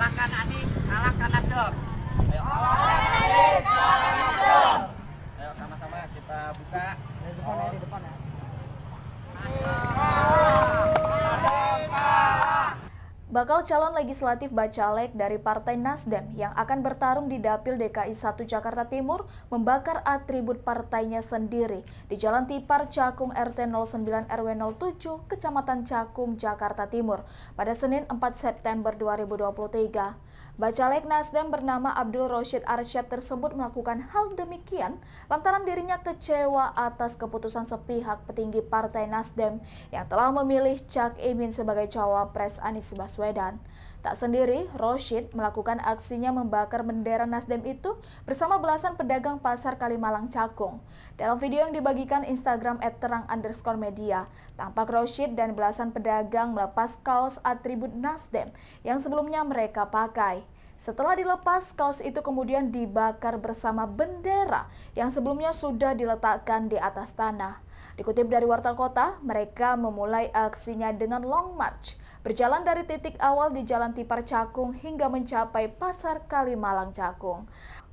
Kalahkan Anies, kalahkan Nasdem. Ayo, kalahkan Anies, kalahkan Nasdem. Ayo sama-sama kita buka. Di depan ya, di depan ya. Bakal calon legislatif Bacalek dari Partai Nasdem yang akan bertarung di Dapil DKI 1 Jakarta Timur membakar atribut partainya sendiri di Jalan Tipar Cakung RT 09 RW 07 Kecamatan Cakung, Jakarta Timur pada Senin 4 September 2023. Bacalek Nasdem bernama Abdul Roshid Arsyad tersebut melakukan hal demikian lantaran dirinya kecewa atas keputusan sepihak petinggi Partai Nasdem yang telah memilih Cak Imin sebagai cawapres Anies Baswedan. Tak sendiri, Roshid melakukan aksinya membakar bendera Nasdem itu bersama belasan pedagang pasar Kalimalang Cakung. Dalam video yang dibagikan Instagram @terang underscore media, tampak Roshid dan belasan pedagang melepas kaos atribut Nasdem yang sebelumnya mereka pakai. Setelah dilepas, kaos itu kemudian dibakar bersama bendera yang sebelumnya sudah diletakkan di atas tanah. Dikutip dari Warta Kota, mereka memulai aksinya dengan long march, berjalan dari titik awal di Jalan Tipar Cakung hingga mencapai Pasar Kalimalang Cakung.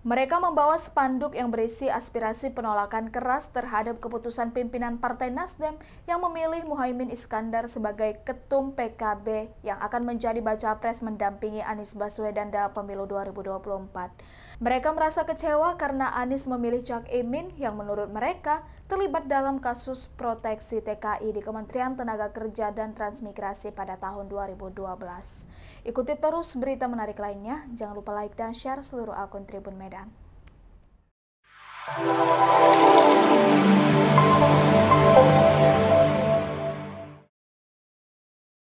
Mereka membawa spanduk yang berisi aspirasi penolakan keras terhadap keputusan pimpinan Partai Nasdem yang memilih Muhaimin Iskandar sebagai ketum PKB yang akan menjadi baca pres mendampingi Anies Baswedan dalam pemilu 2024. Mereka merasa kecewa karena Anies memilih Cak Imin yang menurut mereka terlibat dalam kasus kasus proteksi TKI di Kementerian Tenaga Kerja dan Transmigrasi pada tahun 2012. Ikuti terus berita menarik lainnya. Jangan lupa like dan share seluruh akun Tribun Medan.